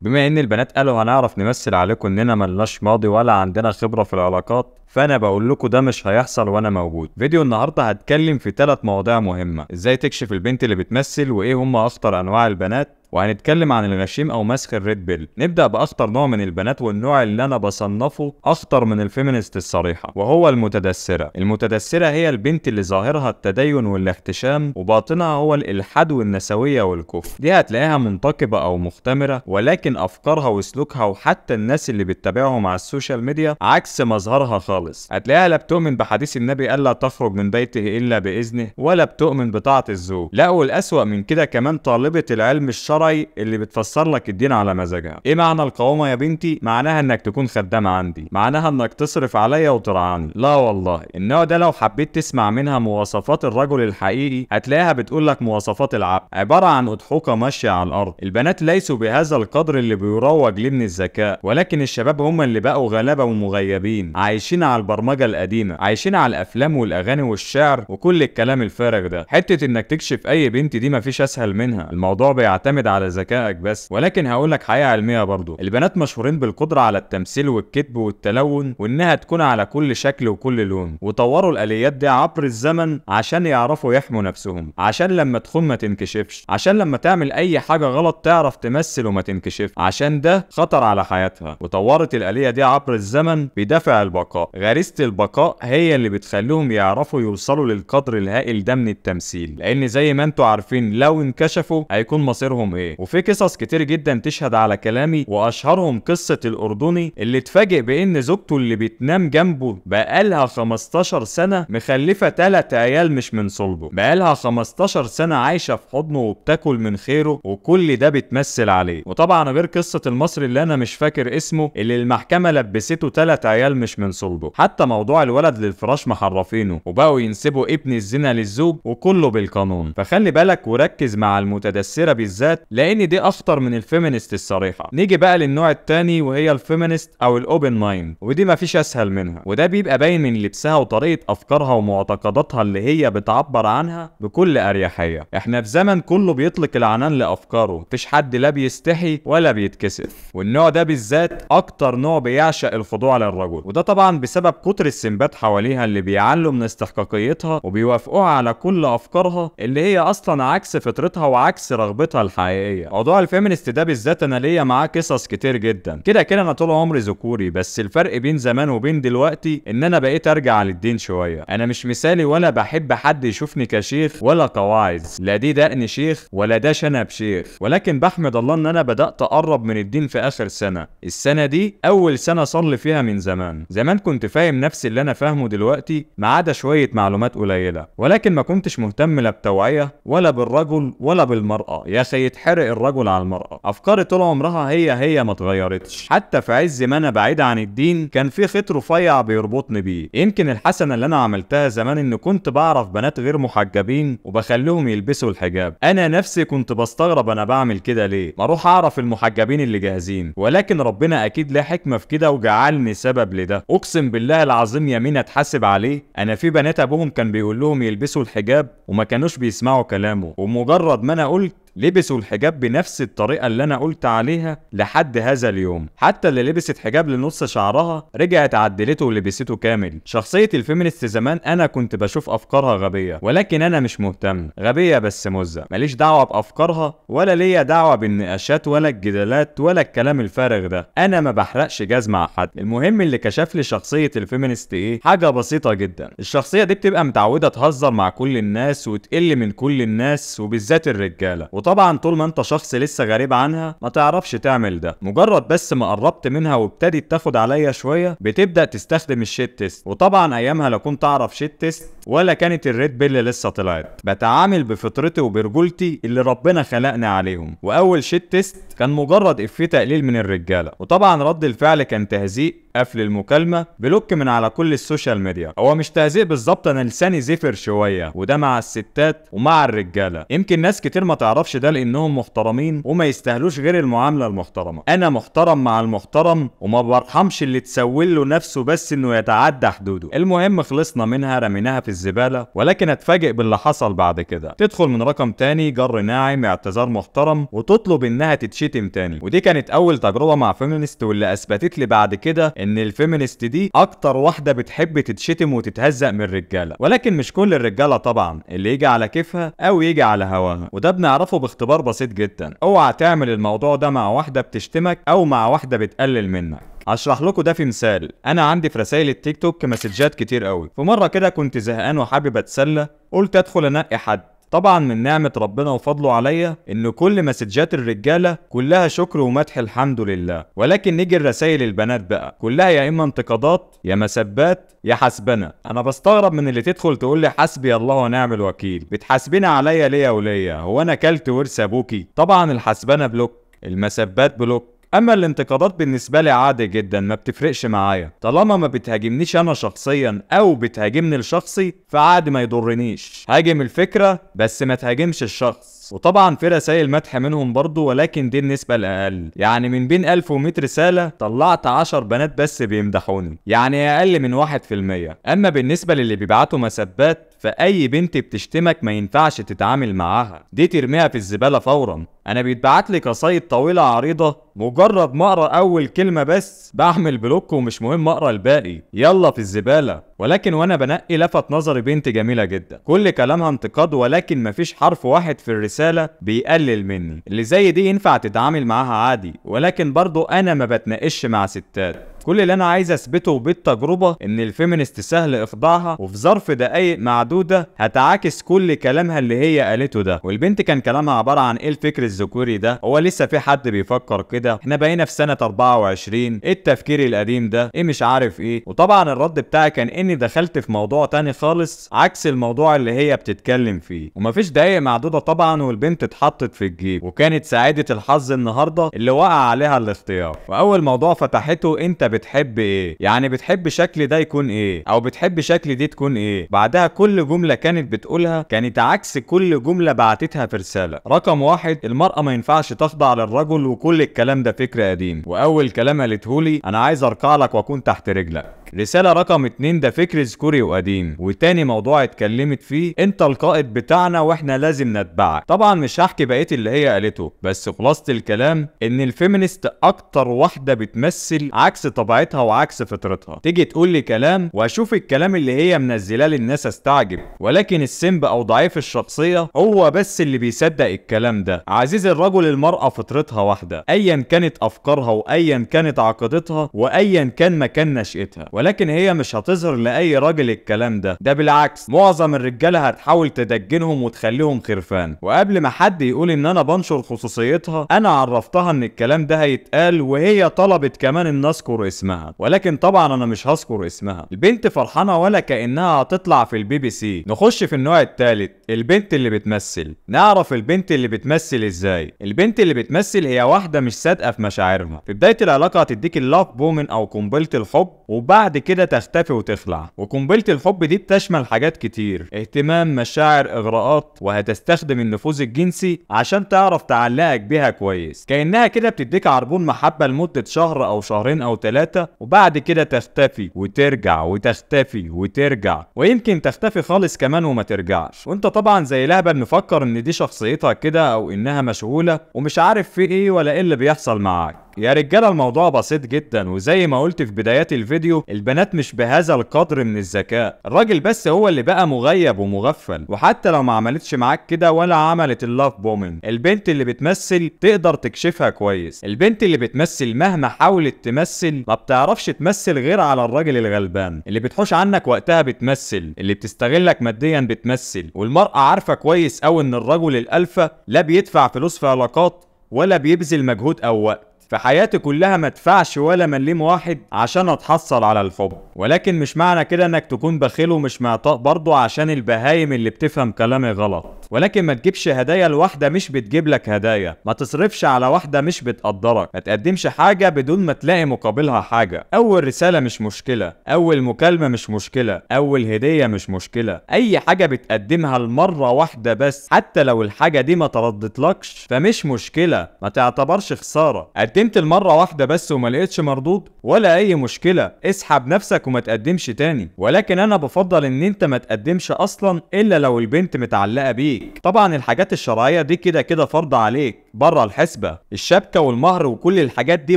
بما ان البنات قالوا هنعرف نمثل عليكم اننا ملناش ماضي ولا عندنا خبره في العلاقات فانا بقول لكم ده مش هيحصل وانا موجود فيديو النهارده هتكلم في ثلاث مواضيع مهمه ازاي تكشف البنت اللي بتمثل وايه هم اخطر انواع البنات وهنتكلم عن الغشيم او مسخ الريد بيل نبدا باخطر نوع من البنات والنوع اللي انا بصنفه اخطر من الفيمينست الصريحه وهو المتدثره المتدثره هي البنت اللي ظاهرها التدين والاحتشام وباطنها هو الالحاد والنسويه والكفر دي هتلاقيها منتقبه او مختمره ولكن افكارها وسلوكها وحتى الناس اللي بتتابعهم على السوشيال ميديا عكس مظهرها خالص هتلاقيها لا بتؤمن بحديث النبي الا تخرج من بيته الا باذنه ولا بتؤمن بطاعه الزوج لا والاسوا من كده كمان طالبه العلم الشرعي الراي اللي بتفسر لك الدين على مزاجها ايه معنى القوامه يا بنتي معناها انك تكون خدامه عندي معناها انك تصرف عليا وترعاني لا والله النوع ده لو حبيت تسمع منها مواصفات الرجل الحقيقي هتلاقيها بتقول لك مواصفات العبد عباره عن اضحوكه ماشيه على الارض البنات ليسوا بهذا القدر اللي بيروج ليه من الذكاء ولكن الشباب هم اللي بقوا غلابه ومغيبين عايشين على البرمجه القديمه عايشين على الافلام والاغاني والشعر وكل الكلام الفارغ ده حته انك تكشف اي بنت دي مفيش اسهل منها الموضوع بيعتمد اعتماد على ذكائك بس ولكن هقول لك حقيقه علميه برضو البنات مشهورين بالقدره على التمثيل والكتب والتلون وانها تكون على كل شكل وكل لون وطوروا الاليات دي عبر الزمن عشان يعرفوا يحموا نفسهم عشان لما تخون ما تنكشفش عشان لما تعمل اي حاجه غلط تعرف تمثل وما تنكشف عشان ده خطر على حياتها وطورت الاليه دي عبر الزمن بدافع البقاء غريزه البقاء هي اللي بتخليهم يعرفوا يوصلوا للقدر الهائل ده من التمثيل لان زي ما انتوا عارفين لو انكشفوا هيكون مصيرهم ايه وفي قصص كتير جدا تشهد على كلامي واشهرهم قصه الاردني اللي اتفاجئ بان زوجته اللي بتنام جنبه بقالها 15 سنه مخلفه 3 عيال مش من صلبه بقالها 15 سنه عايشه في حضنه وبتاكل من خيره وكل ده بتمثل عليه وطبعا غير قصه المصري اللي انا مش فاكر اسمه اللي المحكمه لبسته 3 عيال مش من صلبه حتى موضوع الولد للفراش محرفينه وبقوا ينسبوا ابن الزنا للزوج وكله بالقانون فخلي بالك وركز مع المتدثره بالذات لان دي اخطر من الفيمينست الصريحه نيجي بقى للنوع التاني وهي الفيمينست او الاوبن مايند ودي مفيش اسهل منها وده بيبقى باين من لبسها وطريقه افكارها ومعتقداتها اللي هي بتعبر عنها بكل اريحيه احنا في زمن كله بيطلق العنان لافكاره مفيش حد لا بيستحي ولا بيتكسف والنوع ده بالذات اكتر نوع بيعشق الخضوع للرجل وده طبعا بسبب كتر السمبات حواليها اللي بيعلوا من استحقاقيتها وبيوافقوها على كل افكارها اللي هي اصلا عكس فطرتها وعكس رغبتها الحقيقيه حقيقيه موضوع الفيمينست ده بالذات انا ليا معاه قصص كتير جدا كده كده انا طول عمري ذكوري بس الفرق بين زمان وبين دلوقتي ان انا بقيت ارجع للدين شويه انا مش مثالي ولا بحب حد يشوفني كشيخ ولا قواعد لا دي دقن شيخ ولا ده شنب شيخ ولكن بحمد الله ان انا بدات اقرب من الدين في اخر سنه السنه دي اول سنه صلي فيها من زمان زمان كنت فاهم نفس اللي انا فاهمه دلوقتي ما عدا شويه معلومات قليله ولكن ما كنتش مهتم لا بتوعيه ولا بالرجل ولا بالمراه يا سيد حرق الرجل على المرأة أفكاري طول عمرها هي هي ما اتغيرتش حتى في عز ما أنا بعيد عن الدين كان في خيط رفيع بيربطني بيه يمكن الحسنة اللي أنا عملتها زمان إن كنت بعرف بنات غير محجبين وبخليهم يلبسوا الحجاب أنا نفسي كنت بستغرب أنا بعمل كده ليه ما أروح أعرف المحجبين اللي جاهزين ولكن ربنا أكيد له حكمة في كده وجعلني سبب لده أقسم بالله العظيم يمين أتحاسب عليه أنا في بنات أبوهم كان بيقول لهم يلبسوا الحجاب وما كانوش بيسمعوا كلامه ومجرد ما أنا قلت لبسوا الحجاب بنفس الطريقة اللي أنا قلت عليها لحد هذا اليوم حتى اللي لبست حجاب لنص شعرها رجعت عدلته ولبسته كامل شخصية الفيمينست زمان أنا كنت بشوف أفكارها غبية ولكن أنا مش مهتم غبية بس مزة ماليش دعوة بأفكارها ولا ليا دعوة بالنقاشات ولا الجدالات ولا الكلام الفارغ ده أنا ما بحرقش جاز مع حد المهم اللي كشف لي شخصية الفيمينست إيه حاجة بسيطة جدا الشخصية دي بتبقى متعودة تهزر مع كل الناس وتقل من كل الناس وبالذات الرجالة وطبعا طول ما انت شخص لسه غريب عنها ما تعرفش تعمل ده مجرد بس ما قربت منها وابتدت تاخد عليا شويه بتبدا تستخدم الشيت تيست وطبعا ايامها لا كنت اعرف شيت تيست ولا كانت الريد بيل لسه طلعت بتعامل بفطرتي وبرجولتي اللي ربنا خلقني عليهم واول شيت تيست كان مجرد افيه تقليل من الرجاله وطبعا رد الفعل كان تهزيء قفل المكالمه بلوك من على كل السوشيال ميديا هو مش تهزيء بالظبط انا لساني زفر شويه وده مع الستات ومع الرجاله يمكن ناس كتير ما تعرفش ده لانهم محترمين وما يستاهلوش غير المعامله المحترمه انا محترم مع المحترم وما برحمش اللي تسول له نفسه بس انه يتعدى حدوده المهم خلصنا منها رميناها في الزباله ولكن اتفاجئ باللي حصل بعد كده تدخل من رقم تاني جر ناعم اعتذار محترم وتطلب انها تتشتم تاني ودي كانت اول تجربه مع فيمينست واللي اثبتت لي بعد كده ان الفيمينست دي اكتر واحده بتحب تتشتم وتتهزق من الرجاله ولكن مش كل الرجاله طبعا اللي يجي على كيفها او يجي على هواها وده بنعرفه باختبار بسيط جدا اوعى تعمل الموضوع ده مع واحده بتشتمك او مع واحده بتقلل منك اشرح لكم ده في مثال انا عندي في رسائل التيك توك مسجات كتير قوي مره كده كنت زهقان وحابب اتسلى قلت ادخل انقي حد طبعا من نعمة ربنا وفضله عليا ان كل مسجات الرجالة كلها شكر ومدح الحمد لله ولكن نيجي الرسائل البنات بقى كلها يا اما انتقادات يا مسبات يا حسبنا انا بستغرب من اللي تدخل تقول لي حسبي الله ونعم الوكيل بتحاسبين عليا ليه يا وليا هو انا كلت ورث ابوكي طبعا الحسبنا بلوك المسبات بلوك اما الانتقادات بالنسبه لي عادي جدا ما بتفرقش معايا طالما ما بتهاجمنيش انا شخصيا او بتهاجمني لشخصي فعادي ما يضرنيش هاجم الفكره بس ما تهاجمش الشخص وطبعا في رسائل مدح منهم برضه ولكن دي النسبه الاقل يعني من بين 1100 رساله طلعت 10 بنات بس بيمدحوني يعني اقل من 1% اما بالنسبه للي بيبعتوا مسبات فأي بنت بتشتمك ما ينفعش تتعامل معاها دي ترميها في الزبالة فورا أنا بيتبعت لي قصايد طويلة عريضة مجرد ما أقرأ أول كلمة بس بعمل بلوك ومش مهم أقرأ الباقي يلا في الزبالة ولكن وأنا بنقي لفت نظري بنت جميلة جدا كل كلامها انتقاد ولكن مفيش حرف واحد في الرسالة بيقلل مني اللي زي دي ينفع تتعامل معاها عادي ولكن برضو أنا ما بتناقش مع ستات كل اللي انا عايز اثبته بالتجربه ان الفيمينست سهل اخضاعها وفي ظرف دقائق معدوده هتعاكس كل كلامها اللي هي قالته ده والبنت كان كلامها عباره عن ايه الفكر الذكوري ده هو لسه في حد بيفكر كده احنا بقينا في سنه 24 ايه التفكير القديم ده ايه مش عارف ايه وطبعا الرد بتاعي كان اني دخلت في موضوع تاني خالص عكس الموضوع اللي هي بتتكلم فيه ومفيش دقايق معدوده طبعا والبنت اتحطت في الجيب وكانت سعاده الحظ النهارده اللي وقع عليها الاختيار واول موضوع فتحته انت بتحب ايه يعني بتحب شكل ده يكون ايه او بتحب شكل دي تكون ايه بعدها كل جمله كانت بتقولها كانت عكس كل جمله بعتتها في رساله رقم واحد المراه ما ينفعش تخضع للرجل وكل الكلام ده فكر قديم واول كلام قالته لي انا عايز اركع لك واكون تحت رجلك رسالة رقم اتنين ده فكر ذكوري وقديم وتاني موضوع اتكلمت فيه انت القائد بتاعنا واحنا لازم نتبعك طبعا مش هحكي بقية اللي هي قالته بس خلاصة الكلام ان الفيمينست اكتر واحدة بتمثل عكس طبيعتها وعكس فطرتها تيجي تقول لي كلام واشوف الكلام اللي هي منزلاه للناس استعجب ولكن السمب او ضعيف الشخصية هو بس اللي بيصدق الكلام ده عزيز الرجل المرأة فطرتها واحدة ايا كانت افكارها وايا كانت عقيدتها وايا كان مكان نشأتها ولكن هي مش هتظهر لاي راجل الكلام ده ده بالعكس معظم الرجاله هتحاول تدجنهم وتخليهم خرفان وقبل ما حد يقول ان انا بنشر خصوصيتها انا عرفتها ان الكلام ده هيتقال وهي طلبت كمان ان اذكر اسمها ولكن طبعا انا مش هذكر اسمها البنت فرحانه ولا كانها هتطلع في البي بي سي نخش في النوع الثالث البنت اللي بتمثل نعرف البنت اللي بتمثل ازاي البنت اللي بتمثل هي واحده مش صادقه في مشاعرها في بدايه العلاقه هتديك اللاف بومن او قنبله الحب وبعد بعد كده تختفي وتخلع وقنبلة الحب دي بتشمل حاجات كتير اهتمام مشاعر اغراءات وهتستخدم النفوذ الجنسي عشان تعرف تعلقك بيها كويس كأنها كده بتديك عربون محبة لمدة شهر او شهرين او ثلاثة وبعد كده تختفي وترجع وتختفي وترجع ويمكن تختفي خالص كمان وما ترجعش وانت طبعا زي لهبة بنفكر ان دي شخصيتها كده او انها مشغولة ومش عارف في ايه ولا ايه اللي بيحصل معاك يا رجاله الموضوع بسيط جدا وزي ما قلت في بدايات الفيديو البنات مش بهذا القدر من الذكاء الراجل بس هو اللي بقى مغيب ومغفل وحتى لو ما عملتش معاك كده ولا عملت اللاف بومينج البنت اللي بتمثل تقدر تكشفها كويس البنت اللي بتمثل مهما حاولت تمثل ما بتعرفش تمثل غير على الراجل الغلبان اللي بتحوش عنك وقتها بتمثل اللي بتستغلك ماديا بتمثل والمرأة عارفة كويس او إن الرجل الألفة لا بيدفع فلوس في علاقات ولا بيبذل مجهود أو وقت في حياتي كلها ما ادفعش ولا مليم واحد عشان اتحصل على الحب ولكن مش معنى كده انك تكون بخيل ومش معطاء برضه عشان البهايم اللي بتفهم كلامي غلط ولكن ما تجيبش هدايا لواحده مش بتجيب لك هدايا ما تصرفش على واحده مش بتقدرك ما تقدمش حاجه بدون ما تلاقي مقابلها حاجه اول رساله مش مشكله اول مكالمه مش مشكله اول هديه مش مشكله اي حاجه بتقدمها لمره واحده بس حتى لو الحاجه دي ما تردتلكش فمش مشكله ما تعتبرش خساره قدمت المرة واحدة بس وما لقيتش مردود ولا أي مشكلة اسحب نفسك وما تقدمش تاني ولكن أنا بفضل إن أنت ما تقدمش أصلا إلا لو البنت متعلقة بيك طبعا الحاجات الشرعية دي كده كده فرض عليك بره الحسبة الشبكة والمهر وكل الحاجات دي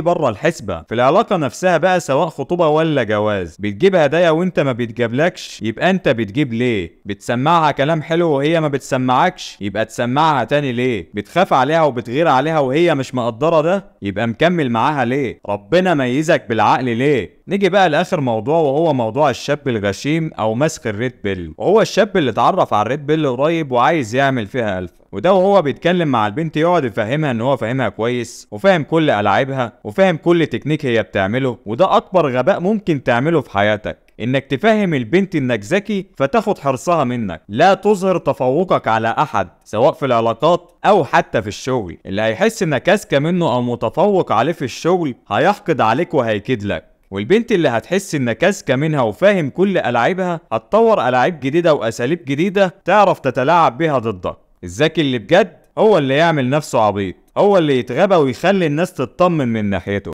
بره الحسبة في العلاقة نفسها بقى سواء خطوبة ولا جواز بتجيب هدايا وانت ما بتجابلكش يبقى انت بتجيب ليه بتسمعها كلام حلو وهي ما بتسمعكش يبقى تسمعها تاني ليه بتخاف عليها وبتغير عليها وهي مش مقدرة ده يبقى مكمل معاها ليه ربنا ميزك بالعقل ليه نيجي بقى لاخر موضوع وهو موضوع الشاب الغشيم او مسخ الريد بيل وهو الشاب اللي اتعرف على الريد بيل قريب وعايز يعمل فيها الف وده وهو بيتكلم مع البنت يقعد يفهمها ان هو فاهمها كويس وفاهم كل العابها وفاهم كل تكنيك هي بتعمله وده اكبر غباء ممكن تعمله في حياتك انك تفهم البنت انك ذكي فتاخد حرصها منك لا تظهر تفوقك على احد سواء في العلاقات او حتى في الشغل اللي هيحس انك اذكى منه او متفوق عليه في الشغل هيحقد عليك وهيكدلك لك والبنت اللي هتحس انك اذكى منها وفاهم كل العابها هتطور العاب جديده واساليب جديده تعرف تتلاعب بيها ضدك الذكي اللي بجد هو اللي يعمل نفسه عبيط هو اللي يتغبى ويخلي الناس تطمن من ناحيته